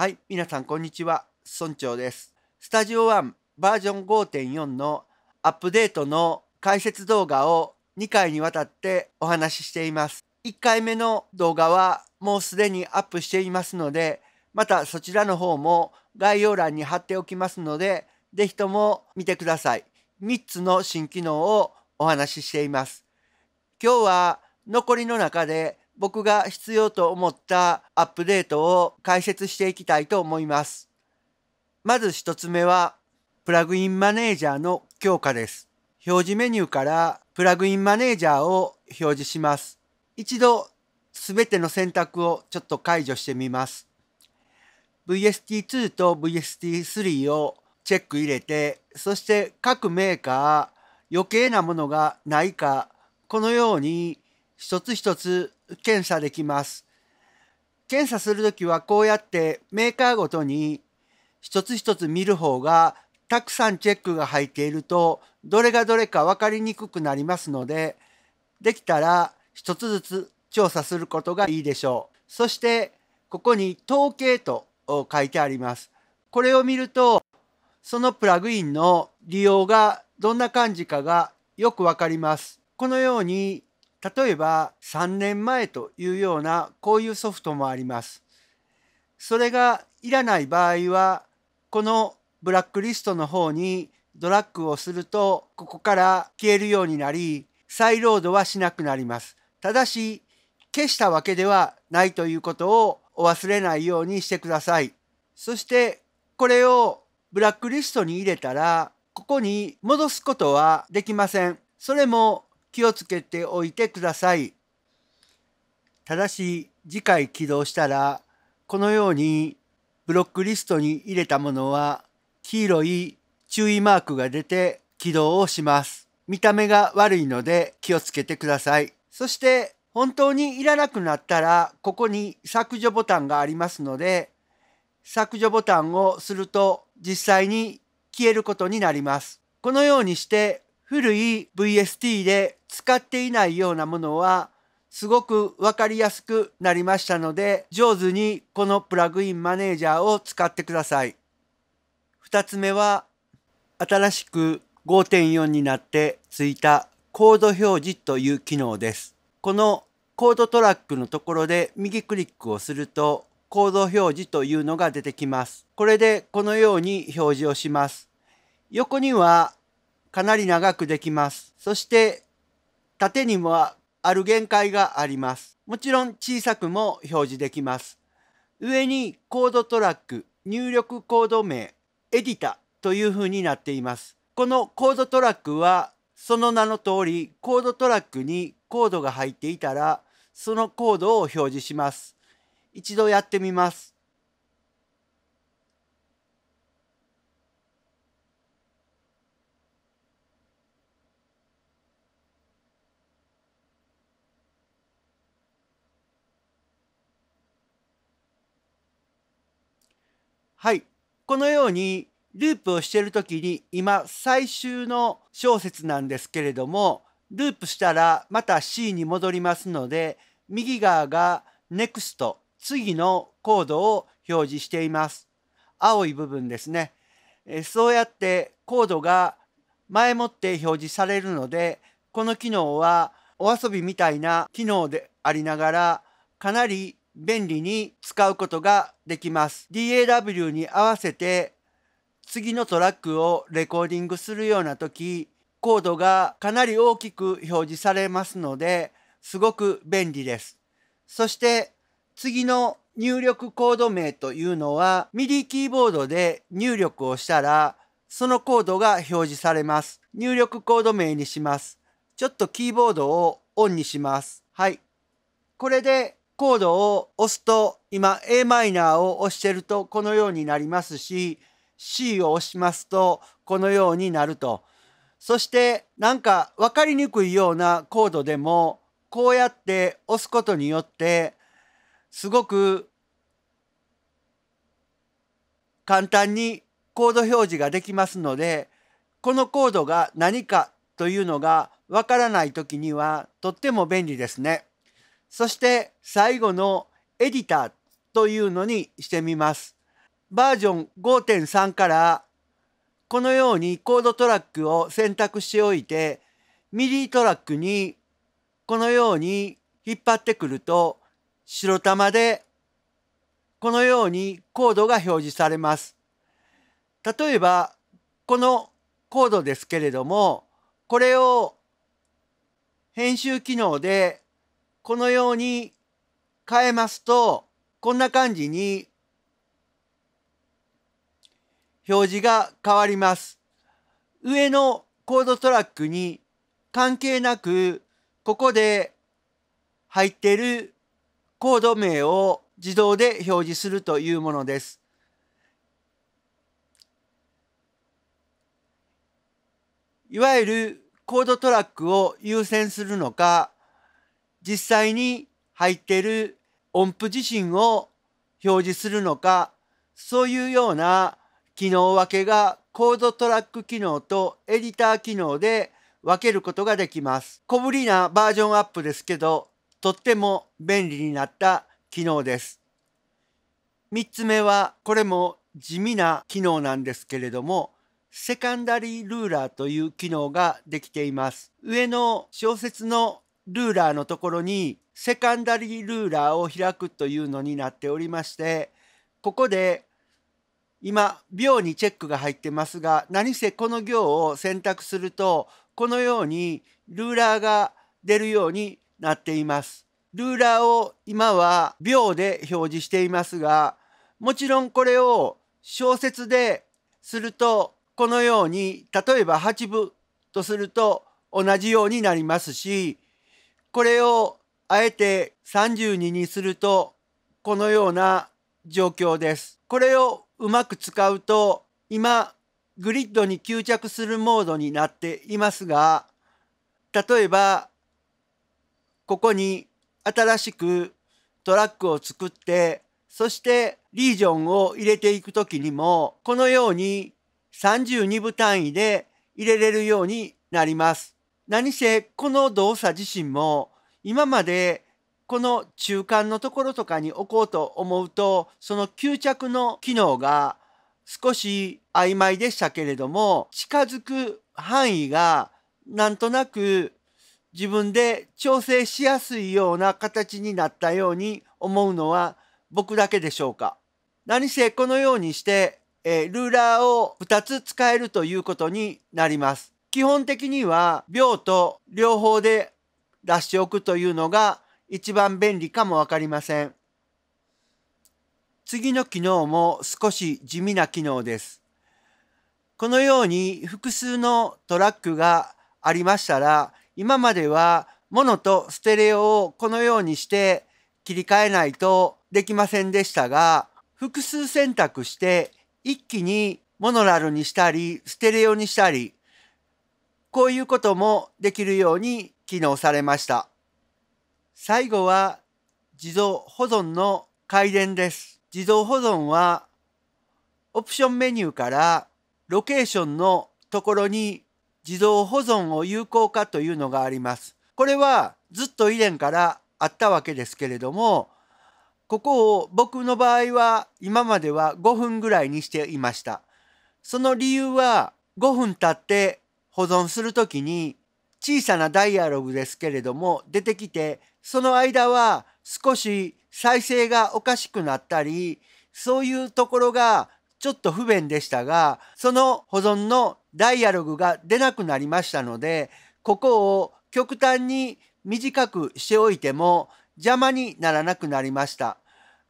はい、皆さんこんにちは。村長です。スタジオ1バージョン5.4のアップデートの解説動画を2回にわたってお話ししています。1回目の動画はもうすでにアップしていますので、またそちらの方も概要欄に貼っておきますので、是非とも見てください。3つの新機能をお話ししています。今日は残りの中で僕が必要と思ったアップデートを解説していきたいと思います。まず1つ目は、プラグインマネージャーの強化です。表示メニューからプラグインマネージャーを表示します。一度すべての選択をちょっと解除してみます。VST2 と VST3 をチェック入れて、そして各メーカー余計なものがないか、このように一つ一つ検査できます。検査するときはこうやってメーカーごとに一つ一つ見る方がたくさんチェックが入っているとどれがどれか分かりにくくなりますのでできたら一つずつ調査することがいいでしょう。そしてここに統計と書いてあります。これを見るとそのプラグインの利用がどんな感じかがよくわかります。このように例えば3年前というようなこういうソフトもあります。それがいらない場合はこのブラックリストの方にドラッグをするとここから消えるようになり再ロードはしなくなります。ただし消したわけではないということをお忘れないようにしてください。そしてこれをブラックリストに入れたらここに戻すことはできません。それも気をつけておいてください。ただし次回起動したらこのようにブロックリストに入れたものは黄色い注意マークが出て起動をします。見た目が悪いので気をつけてください。そして本当にいらなくなったらここに削除ボタンがありますので削除ボタンをすると実際に消えることになります。このようにして古い VST で使っていないようなものはすごく分かりやすくなりましたので上手にこのプラグインマネージャーを使ってください。2つ目は新しく5.4になってついたコード表示という機能です。このコードトラックのところで右クリックをするとコード表示というのが出てきます。これでこのように表示をします。横にはかなり長くできます。そして縦にもある限界があります。もちろん小さくも表示できます。上にコードトラック、入力コード名、エディタという風になっています。このコードトラックはその名の通りコードトラックにコードが入っていたらそのコードを表示します。一度やってみます。はい。このように、ループをしてる時に、今、最終の小節なんですけれども、ループしたら、また C に戻りますので、右側が NEXT、次のコードを表示しています。青い部分ですね。えそうやってコードが前もって表示されるので、この機能はお遊びみたいな機能でありながら、かなり便利に使うことができます。DAW に合わせて次のトラックをレコーディングするような時コードがかなり大きく表示されますのですごく便利です。そして次の入力コード名というのは MIDI キーボードで入力をしたらそのコードが表示されます。入力コード名にします。ちょっとキーボードをオンにします。はい。これでコードを押すと今 a マイナーを押してるとこのようになりますし C を押しますとこのようになるとそしてなんか分かりにくいようなコードでもこうやって押すことによってすごく簡単にコード表示ができますのでこのコードが何かというのがわからない時にはとっても便利ですね。そして最後のエディターというのにしてみます。バージョン5.3からこのようにコードトラックを選択しておいて MIDI トラックにこのように引っ張ってくると白玉でこのようにコードが表示されます。例えばこのコードですけれどもこれを編集機能でこのように変えますと、こんな感じに表示が変わります。上のコードトラックに関係なく、ここで入ってるコード名を自動で表示するというものです。いわゆるコードトラックを優先するのか、実際に入っている音符自身を表示するのか、そういうような機能分けがコードトラック機能とエディター機能で分けることができます。小ぶりなバージョンアップですけど、とっても便利になった機能です。3つ目は、これも地味な機能なんですけれども、セカンダリールーラーという機能ができています。上の小説のルーラーのところにセカンダリールーラーを開くというのになっておりましてここで今秒にチェックが入ってますが何せこの行を選択するとこのようにルーラーが出るようになっています。ルーラーを今は秒で表示していますがもちろんこれを小説でするとこのように例えば8分とすると同じようになりますしこれをあえて32にするとこのような状況です。これをうまく使うと今グリッドに吸着するモードになっていますが例えばここに新しくトラックを作ってそしてリージョンを入れていく時にもこのように32部単位で入れれるようになります。何せこの動作自身も今までこの中間のところとかに置こうと思うとその吸着の機能が少し曖昧でしたけれども近づく範囲がなんとなく自分で調整しやすいような形になったように思うのは僕だけでしょうか。何せこのようにして、えルーラーを2つ使えるということになります。基本的には秒と両方で出しておくというのが一番便利かもわかりません。次の機能も少し地味な機能です。このように複数のトラックがありましたら、今まではモノとステレオをこのようにして切り替えないとできませんでしたが、複数選択して一気にモノラルにしたり、ステレオにしたり、こういうこともできるように機能されました。最後は自動保存の改善です。自動保存はオプションメニューからロケーションのところに自動保存を有効化というのがあります。これはずっと以前からあったわけですけれども、ここを僕の場合は今までは5分ぐらいにしていました。その理由は5分経って保存する時に小さなダイアログですけれども出てきてその間は少し再生がおかしくなったりそういうところがちょっと不便でしたがその保存のダイアログが出なくなりましたのでここを極端に短くしておいても邪魔にならなくなりました。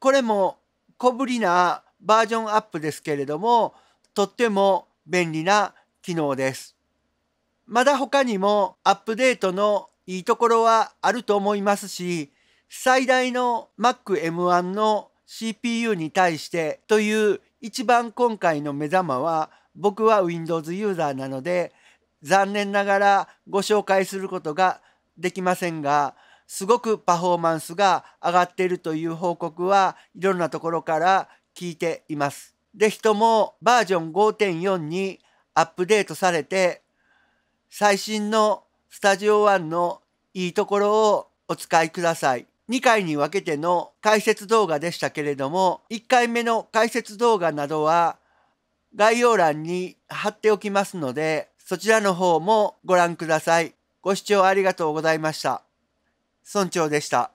これも小ぶりなバージョンアップですけれどもとっても便利な機能です。まだ他にもアップデートのいいところはあると思いますし、最大の Mac M1 の CPU に対してという一番今回の目玉は僕は Windows ユーザーなので残念ながらご紹介することができませんがすごくパフォーマンスが上がっているという報告はいろんなところから聞いています。ぜひともバージョン5.4にアップデートされて最新のスタジオンのいいところをお使いください。2回に分けての解説動画でしたけれども、1回目の解説動画などは概要欄に貼っておきますので、そちらの方もご覧ください。ご視聴ありがとうございました。村長でした。